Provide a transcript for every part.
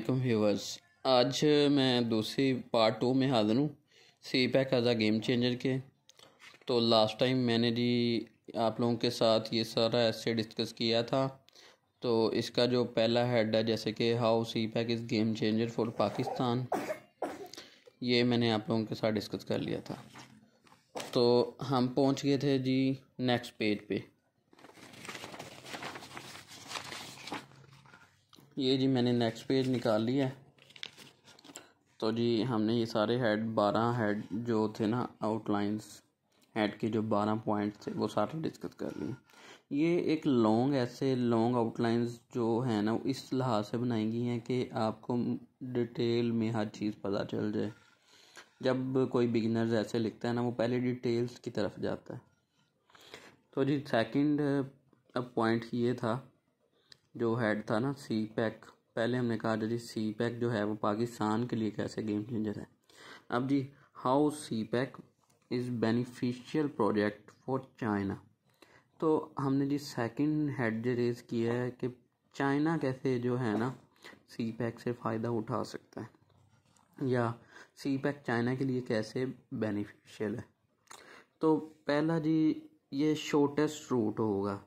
अल्लाम व्यूवर्स आज मैं दूसरी पार्ट टू में हाजिर हूँ CPEC as a game changer के तो लास्ट टाइम मैंने जी आप लोगों के साथ ये सारा ऐसे डिस्कस किया था तो इसका जो पहला हेड है जैसे कि how CPEC is game changer for Pakistan ये मैंने आप लोगों के साथ डिस्कस कर लिया था तो हम पहुँच गए थे जी नेक्स्ट पेज पे ये जी मैंने नेक्स्ट पेज निकाल लिया तो जी हमने ये सारे हेड बारह हेड जो थे ना आउटलाइंस हेड के जो बारह पॉइंट थे वो सारे डिस्कस कर लिए ये एक लॉन्ग ऐसे लॉन्ग आउटलाइंस जो है ना इस लिहाज से बनाई गई हैं कि आपको डिटेल में हर चीज़ पता चल जाए जब कोई बिगिनर्स ऐसे लिखता है ना वो पहले डिटेल्स की तरफ जाता है तो जी सेकंड पॉइंट uh, ये था जो हेड था ना सी पैक पहले हमने कहा था जी सी पैक जो है वो पाकिस्तान के लिए कैसे गेम चेंजर है अब जी how CPEC is beneficial project for China तो हमने जी सेकंड हेड जो रेज किया है कि चाइना कैसे जो है ना सी पैक से फ़ायदा उठा सकता है या सी पैक चाइना के लिए कैसे बेनिफिशियल है तो पहला जी ये शॉर्टेस्ट रूट होगा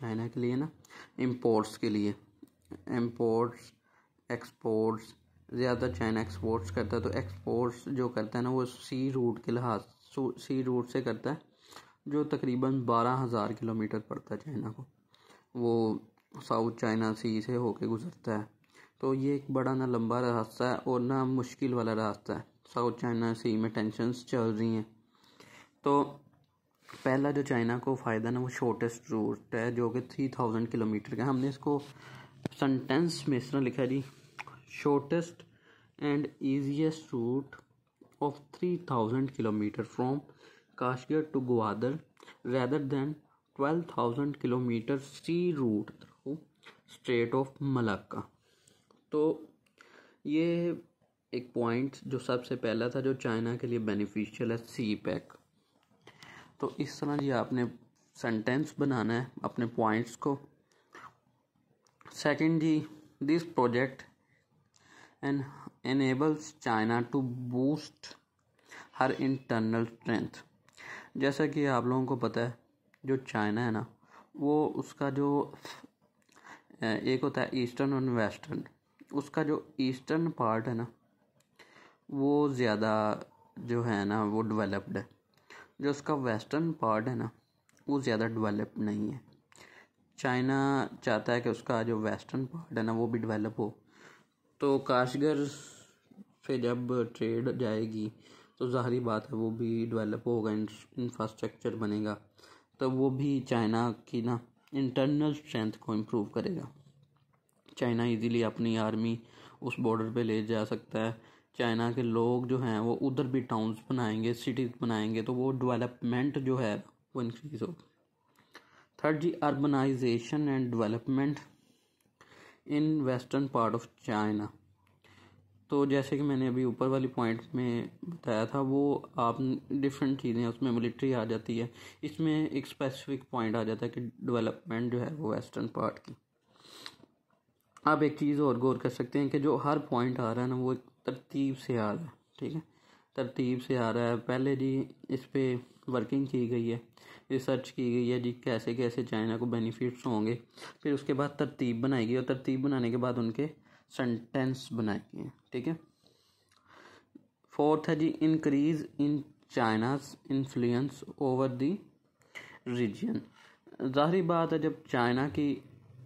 चाइना के लिए ना इम्पोर्ट्स के लिए इम्पोर्ट्स एक्सपोर्ट्स ज़्यादा चाइना एक्सपोर्ट्स करता है तो एक्सपोर्ट्स जो करता है ना वो सी रूट के लिहाज सी रूट से करता है जो तकरीबन बारह हज़ार किलोमीटर पड़ता है चाइना को वो साउथ चाइना सी से होके गुज़रता है तो ये एक बड़ा ना लंबा रास्ता है और ना मुश्किल वाला रास्ता है साउथ चाइना सी में टेंशन चल रही हैं तो पहला जो चाइना को फ़ायदा ना वो शॉर्टेस्ट रूट है जो कि थ्री थाउजेंड किलोमीटर का हमने इसको सेंटेंस में इस तरह लिखा जी shortest and easiest route of three thousand kilometre from Kashgar to Gwadar rather than twelve thousand kilometre sea route through strait of Malacca तो ये एक पॉइंट जो सबसे पहला था जो चाइना के लिए बेनिफिशियल है सी पैक तो इस तरह जी आपने सेंटेंस बनाना है अपने पॉइंट्स को सेकंड जी this project and enables China to boost her internal strength जैसा कि आप लोगों को पता है जो चाइना है ना वो उसका जो एक होता है ईस्टर्न और वेस्टर्न उसका जो ईस्टर्न पार्ट है ना वो ज़्यादा जो है ना वो डेवलप्ड है जो उसका वेस्टर्न पार्ट है ना वो ज़्यादा डेवलप नहीं है चाइना चाहता है कि उसका जो वेस्टर्न पार्ट है ना वो भी डेवलप हो तो काशगर से जब ट्रेड जाएगी तो ज़ाहरी बात है वो भी डेवलप होगा इंफ्रास्ट्रक्चर बनेगा तो वो भी चाइना की ना इंटरनल स्ट्रेंथ को इम्प्रूव करेगा चाइना इजीली अपनी आर्मी उस बॉर्डर पे ले जा सकता है चाइना के लोग जो हैं वो उधर भी टाउन्स बनाएंगे सिटीज़ बनाएंगे तो वो डेवलपमेंट जो है वो इंक्रीज होगी थर्ड जी urbanisation and development in western part of China तो जैसे कि मैंने अभी ऊपर वाली पॉइंट में बताया था वो आप डिफरेंट चीज़ें उसमें मिलिट्री आ जाती है इसमें एक स्पेसिफिक पॉइंट आ जाता है कि डेवलपमेंट जो है वो वेस्टर्न पार्ट की आप एक चीज़ और गौर कर सकते हैं कि जो हर पॉइंट आ रहा है ना वो एक तरतीब से आ रहा है ठीक है तरतीब से आ रहा है पहले जी इस पर वर्किंग की गई है रिसर्च की गई है जी कैसे कैसे चाइना को बेनिफिट्स होंगे फिर उसके बाद तरतीब बनाई गई और तरतीब बनाने के बाद उनके सेंटेंस बनाए गए ठीक है फोर्थ है जी increase in China's influence over the region जाहिर बात है जब चाइना की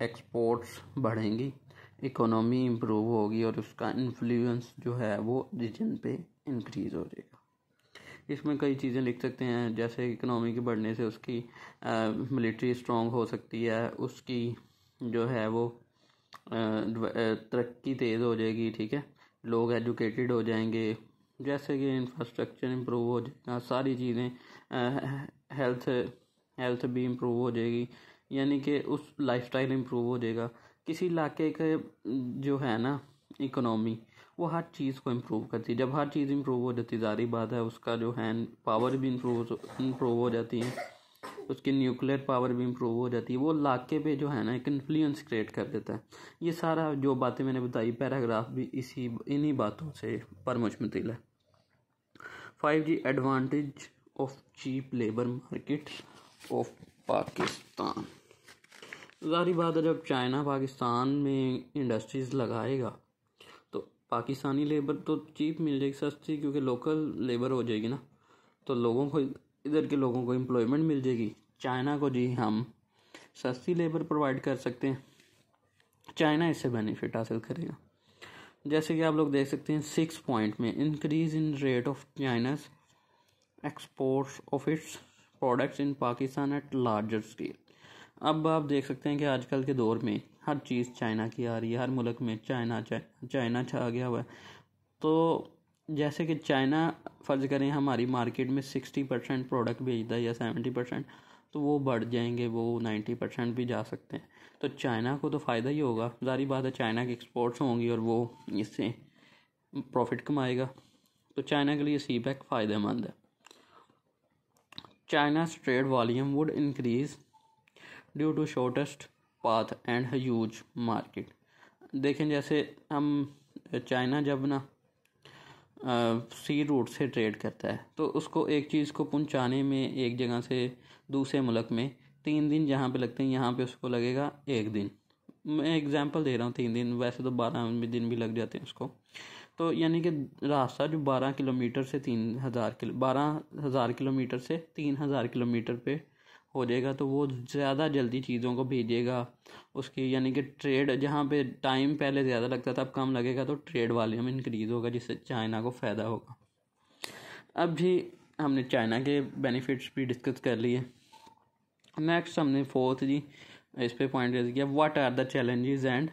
एक्सपोर्ट्स बढ़ेंगी इकोनॉमी इम्प्रूव होगी और उसका इन्फ्लुएंस जो है वो रीजन पे इंक्रीज हो जाएगा इसमें कई चीज़ें लिख सकते हैं जैसे इकोनॉमी के बढ़ने से उसकी मिलिट्री स्ट्रॉन्ग हो सकती है उसकी जो है वो तरक्की तेज़ हो जाएगी ठीक है लोग एजुकेटेड हो जाएंगे जैसे कि इंफ्रास्ट्रक्चर इम्प्रूव हो जाएगा सारी चीज़ें हेल्थ हेल्थ भी इम्प्रूव हो जाएगी यानी कि उस लाइफस्टाइल इम्प्रूव हो जाएगा किसी इलाके के जो है ना इकोनॉमी वो हर चीज़ को इम्प्रूव करती है जब हर चीज़ इम्प्रूव हो जाती है ज़ारी बात है उसका जो है पावर भी इम्प्रूव इम्प्रूव हो जाती है उसकी न्यूक्लियर पावर भी इम्प्रूव हो जाती है वो इलाके पे जो है ना एक इन्फ्लुएंस क्रिएट कर देता है ये सारा जो बातें मैंने बताई पैराग्राफ भी इसी इन्हीं बातों से पर मुश्तमिल है फाइव जी advantage of cheap labour market of Pakistan ज़ाहिर बात है जब चाइना पाकिस्तान में इंडस्ट्रीज़ लगाएगा तो पाकिस्तानी लेबर तो चीप मिल जाएगी सस्ती क्योंकि लोकल लेबर हो जाएगी ना तो लोगों को इधर के लोगों को एम्प्लॉयमेंट मिल जाएगी चाइना को जी हम सस्ती लेबर प्रोवाइड कर सकते हैं चाइना इससे बेनिफिट हासिल करेगा जैसे कि आप लोग देख सकते हैं सिक्स पॉइंट में increase in rate of China's exports of its products in Pakistan at larger scale अब आप देख सकते हैं कि आजकल के दौर में हर चीज़ चाइना की आ रही है हर मुल्क में चाइना चाइना छा गया हुआ है तो जैसे कि चाइना फ़र्ज़ करें हमारी मार्केट में सिक्सटी परसेंट प्रोडक्ट भेजता है या सेवेंटी परसेंट तो वो बढ़ जाएंगे वो नाइन्टी परसेंट भी जा सकते हैं तो चाइना को तो फ़ायदा ही होगा जारी बात है चाइना की एक्सपोर्ट्स होंगी और वो इससे प्रॉफिट कमाएगा तो चाइना के लिए CPEC e e e फ़ायदेमंद है China trade volume would increase due to shortest path and huge market देखें जैसे हम चाइना जब ना सी रूट से ट्रेड करता है तो उसको एक चीज़ को पहुंचाने में एक जगह से दूसरे मुल्क में तीन दिन जहाँ पे लगते हैं यहाँ पे उसको लगेगा एक दिन मैं एग्जांपल दे रहा हूँ तीन दिन वैसे तो बारह दिन भी लग जाते हैं उसको तो यानी कि रास्ता जो बारह किलोमीटर से तीन हज़ार किलो बारह हज़ार किलोमीटर से तीन हज़ार किलोमीटर पे हो जाएगा तो वो ज़्यादा जल्दी चीज़ों को भेजेगा उसकी यानी कि ट्रेड जहाँ पे टाइम पहले ज़्यादा लगता था अब कम लगेगा तो ट्रेड वॉल्यूम इंक्रीज़ होगा जिससे चाइना को फ़ायदा होगा अब भी हमने चाइना के बेनिफिट्स भी डिस्कस कर लिए नेक्स्ट हमने फोर्थ जी इस पे पॉइंट रेज किया what are the challenges and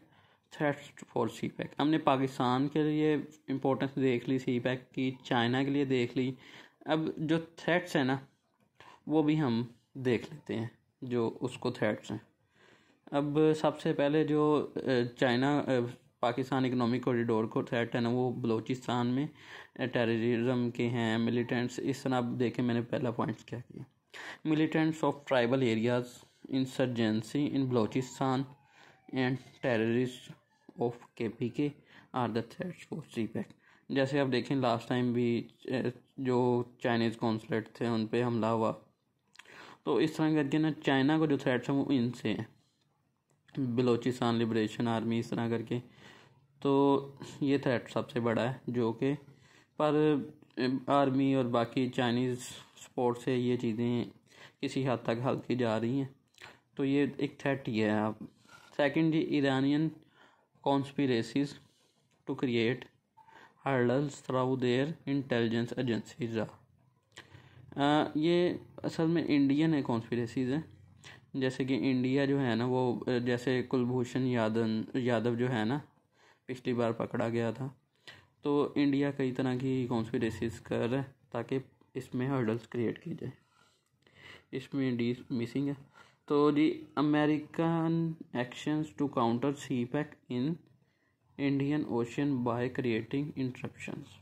threats for CPEC हमने पाकिस्तान के लिए इम्पोर्टेंस देख ली सी पैक e की चाइना के लिए देख ली अब जो थ्रेट्स हैं ना वो भी हम देख लेते हैं जो उसको थ्रेट्स हैं अब सबसे पहले जो चाइना पाकिस्तान इकनॉमिक कॉरिडोर को थ्रेट है ना वो बलूचिस्तान में टेररिज्म के हैं मिलिटेंट्स इस तरह आप देखें मैंने पहला पॉइंट क्या किया militants of tribal areas and terrorist of K P K are the threats for CPEC जैसे आप देखें लास्ट टाइम भी जो चाइनीज़ कौंसलेट थे उन पर हमला हुआ तो इस तरह करके ना चाइना को जो थ्रेट्स हैं वो इनसे हैं बलोचिस्तान लिब्रेशन आर्मी इस तरह करके तो ये थ्रेट सबसे बड़ा है जो कि पर आर्मी और बाकी चाइनीज़ स्पोर्ट से ये चीज़ें किसी हद तक हल की जा रही हैं तो ये एक थ्रेट ही है आप सेकेंड जी Iranian conspiracies to create hurdles through their intelligence agencies ये असल में इंडियन है कॉन्स्परेसीज़ हैं जैसे कि इंडिया जो है ना वो जैसे कुलभूषण यादन यादव जो है ना पिछली बार पकड़ा गया था तो इंडिया कई तरह की कॉन्स्परेसीज कर रहा है ताकि इसमें हर्डल्स क्रिएट की जाए इसमें डी मिसिंग है तो जी American actions to counter CPEC in Indian Ocean by creating interruptions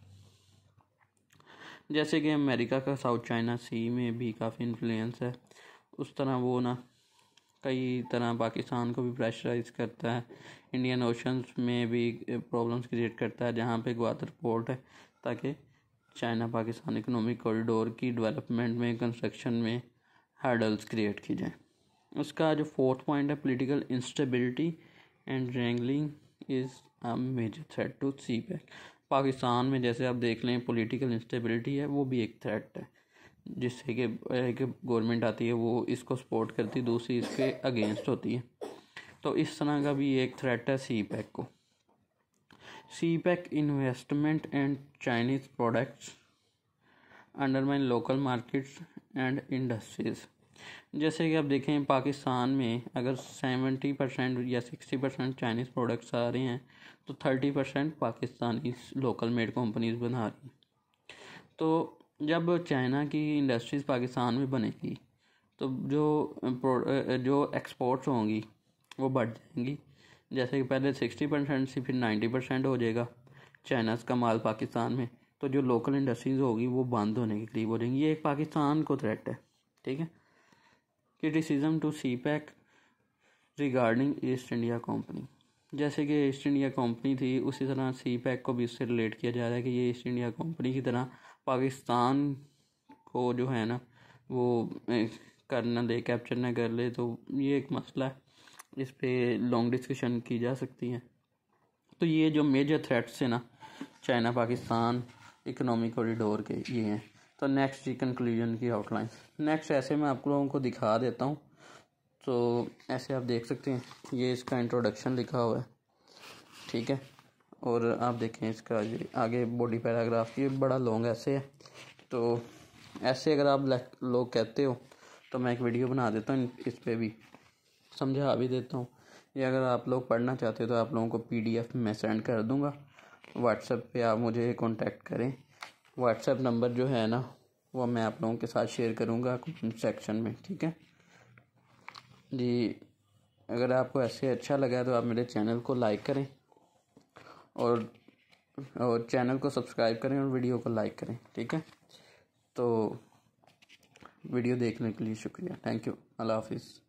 जैसे कि अमेरिका का साउथ चाइना सी में भी काफ़ी इन्फ्लुएंस है उस तरह वो ना कई तरह पाकिस्तान को भी प्रेशराइज करता है इंडियन ओशंस में भी प्रॉब्लम्स क्रिएट करता है जहाँ पे ग्वादर पोर्ट है ताकि चाइना पाकिस्तान इकोनॉमिक कॉरिडोर की डेवलपमेंट में कंस्ट्रक्शन में हर्डल्स क्रिएट की जाए उसका जो फोर्थ पॉइंट है political instability and wrangling is a major threat to CPEC Pakistan में जैसे आप देख लें पॉलिटिकल इंस्टेबिलिटी है वो भी एक थ्रेट है जिससे कि एक गवर्नमेंट आती है वो इसको सपोर्ट करती है दूसरी इसके अगेंस्ट होती है तो इस तरह का भी एक थ्रेट है सी पैक e को CPEC investment and Chinese products undermine local markets and industries जैसे कि आप देखें पाकिस्तान में अगर सेवेंटी परसेंट या सिक्सटी परसेंट चाइनीज़ प्रोडक्ट्स आ रहे हैं तो thirty percent Pakistani local made companies बना रही हैं तो जब चाइना की इंडस्ट्रीज़ पाकिस्तान में बनेगी तो जो जो एक्सपोर्ट्स होंगी वो बढ़ जाएंगी जैसे कि पहले सिक्सटी परसेंट से फिर नाइन्टी परसेंट हो जाएगा चाइनाज़ का माल पाकिस्तान में तो जो लोकल इंडस्ट्रीज़ होगी वो बंद होने के लिए बोलेंगी ये एक पाकिस्तान को थ्रेट है ठीक है two CPEC regarding East India Company जैसे कि ईस्ट इंडिया कंपनी थी उसी तरह सी पैक e को भी उससे रिलेट किया जा रहा है कि ये ईस्ट इंडिया कंपनी की तरह पाकिस्तान को जो है ना वो करना दे कैप्चर ना कर ले तो ये एक मसला है इस पर लॉन्ग डिस्कशन की जा सकती है तो ये जो मेजर थ्रेट्स हैं ना चाइना पाकिस्तान इकोनॉमिक कॉरिडोर के ये हैं तो नेक्स्ट जी कंक्लूजन की आउटलाइन नेक्स्ट ऐसे मैं आप लोगों को दिखा देता हूँ तो ऐसे आप देख सकते हैं ये इसका इंट्रोडक्शन लिखा हुआ है ठीक है और आप देखें इसका ये आगे बॉडी पैराग्राफ ये बड़ा लॉन्ग ऐसे है तो ऐसे अगर आप लोग कहते हो तो मैं एक वीडियो बना देता हूँ इस पर भी समझा भी देता हूँ या अगर आप लोग पढ़ना चाहते हो तो आप लोगों को पीडीएफ में सेंड कर दूँगा व्हाट्सएप पे आप मुझे कांटेक्ट करें व्हाट्सएप नंबर जो है ना वो मैं आप लोगों के साथ शेयर करूँगा कमेंट सेक्शन में ठीक है जी अगर आपको ऐसे अच्छा लगा तो आप मेरे चैनल को लाइक करें और और चैनल को सब्सक्राइब करें और वीडियो को लाइक करें ठीक है तो वीडियो देखने के लिए शुक्रिया थैंक यू अल्लाह हाफिज़